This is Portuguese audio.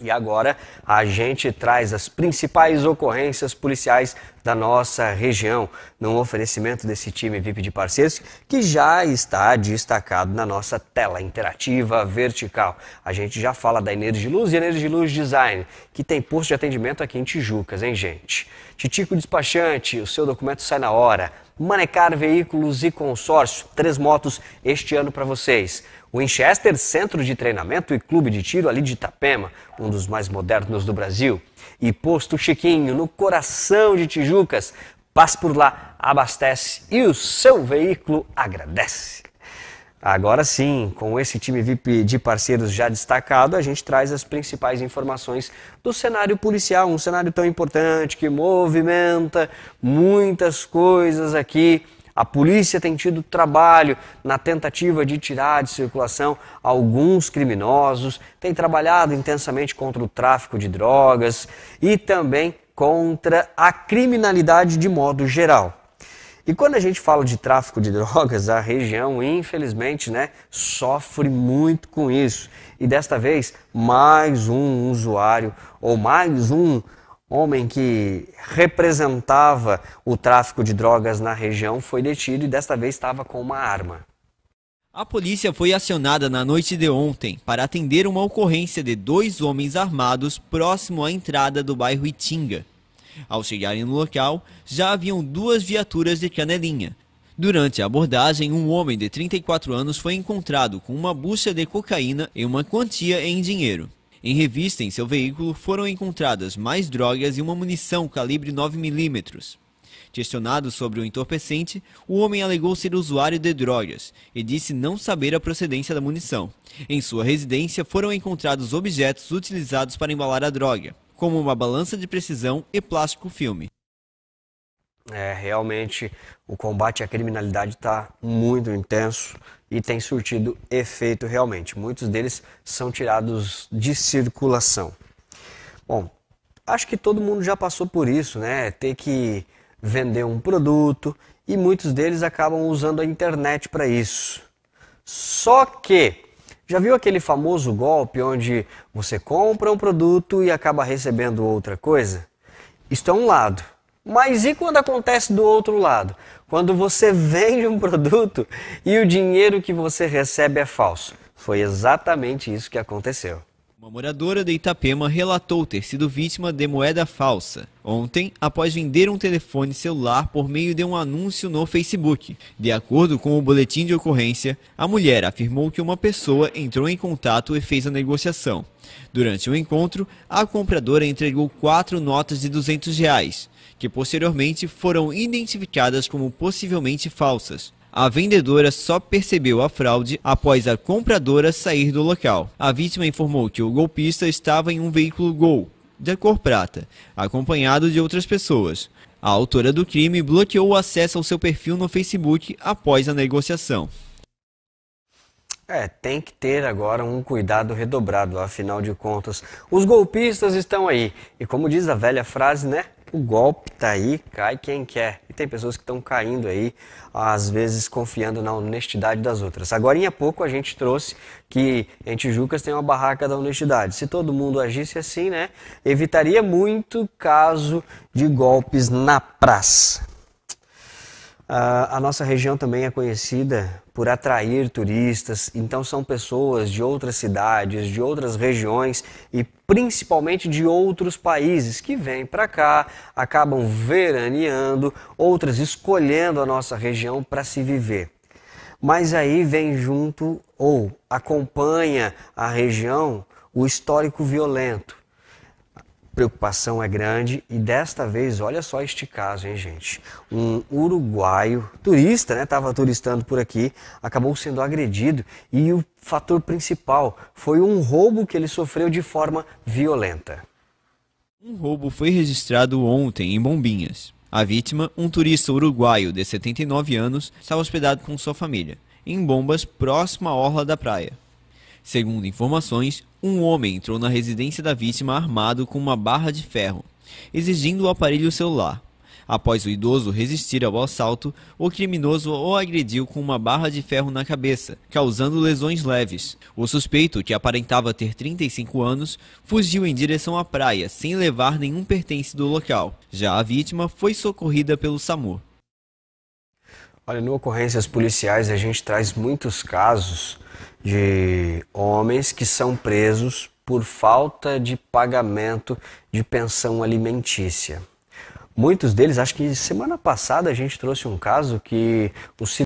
E agora a gente traz as principais ocorrências policiais da nossa região, num oferecimento desse time VIP de parceiros que já está destacado na nossa tela interativa vertical. A gente já fala da Energiluz e Energiluz Design, que tem posto de atendimento aqui em Tijucas, hein, gente? Titico Despachante, o seu documento sai na hora. Manecar Veículos e Consórcio. Três motos este ano para vocês. O Winchester, centro de treinamento e clube de tiro ali de Itapema, um dos mais modernos do Brasil. E Posto Chiquinho, no coração de Tijucas. Passe por lá, abastece e o seu veículo agradece. Agora sim, com esse time VIP de parceiros já destacado, a gente traz as principais informações do cenário policial, um cenário tão importante que movimenta muitas coisas aqui. A polícia tem tido trabalho na tentativa de tirar de circulação alguns criminosos, tem trabalhado intensamente contra o tráfico de drogas e também contra a criminalidade de modo geral. E quando a gente fala de tráfico de drogas, a região, infelizmente, né, sofre muito com isso. E desta vez, mais um usuário ou mais um homem que representava o tráfico de drogas na região foi detido e desta vez estava com uma arma. A polícia foi acionada na noite de ontem para atender uma ocorrência de dois homens armados próximo à entrada do bairro Itinga, ao chegarem no local, já haviam duas viaturas de canelinha. Durante a abordagem, um homem de 34 anos foi encontrado com uma bucha de cocaína e uma quantia em dinheiro. Em revista em seu veículo foram encontradas mais drogas e uma munição calibre 9mm. Questionado sobre o entorpecente, o homem alegou ser usuário de drogas e disse não saber a procedência da munição. Em sua residência foram encontrados objetos utilizados para embalar a droga como uma balança de precisão e plástico filme. É, realmente o combate à criminalidade está muito intenso e tem surtido efeito realmente. Muitos deles são tirados de circulação. Bom, acho que todo mundo já passou por isso, né? Ter que vender um produto e muitos deles acabam usando a internet para isso. Só que já viu aquele famoso golpe onde você compra um produto e acaba recebendo outra coisa? Isto é um lado. Mas e quando acontece do outro lado? Quando você vende um produto e o dinheiro que você recebe é falso. Foi exatamente isso que aconteceu. Uma moradora de Itapema relatou ter sido vítima de moeda falsa ontem após vender um telefone celular por meio de um anúncio no Facebook. De acordo com o boletim de ocorrência, a mulher afirmou que uma pessoa entrou em contato e fez a negociação. Durante o encontro, a compradora entregou quatro notas de 200 reais, que posteriormente foram identificadas como possivelmente falsas. A vendedora só percebeu a fraude após a compradora sair do local. A vítima informou que o golpista estava em um veículo Gol, da cor prata, acompanhado de outras pessoas. A autora do crime bloqueou o acesso ao seu perfil no Facebook após a negociação. É, tem que ter agora um cuidado redobrado, afinal de contas, os golpistas estão aí. E como diz a velha frase, né? o golpe tá aí, cai quem quer. E tem pessoas que estão caindo aí, às vezes confiando na honestidade das outras. Agora em pouco a gente trouxe que em Tijucas tem uma barraca da honestidade. Se todo mundo agisse assim, né, evitaria muito caso de golpes na praça. a nossa região também é conhecida por atrair turistas, então são pessoas de outras cidades, de outras regiões e principalmente de outros países que vêm para cá, acabam veraneando, outras escolhendo a nossa região para se viver. Mas aí vem junto ou acompanha a região o histórico violento preocupação é grande e desta vez, olha só este caso, hein, gente? Um uruguaio, turista, né, estava turistando por aqui, acabou sendo agredido e o fator principal foi um roubo que ele sofreu de forma violenta. Um roubo foi registrado ontem em Bombinhas. A vítima, um turista uruguaio de 79 anos, estava hospedado com sua família em bombas próximo à orla da praia. Segundo informações, um homem entrou na residência da vítima armado com uma barra de ferro, exigindo o aparelho celular. Após o idoso resistir ao assalto, o criminoso o agrediu com uma barra de ferro na cabeça, causando lesões leves. O suspeito, que aparentava ter 35 anos, fugiu em direção à praia, sem levar nenhum pertence do local. Já a vítima foi socorrida pelo SAMU. Olha, no Ocorrências Policiais a gente traz muitos casos de homens que são presos por falta de pagamento de pensão alimentícia. Muitos deles, acho que semana passada a gente trouxe um caso que o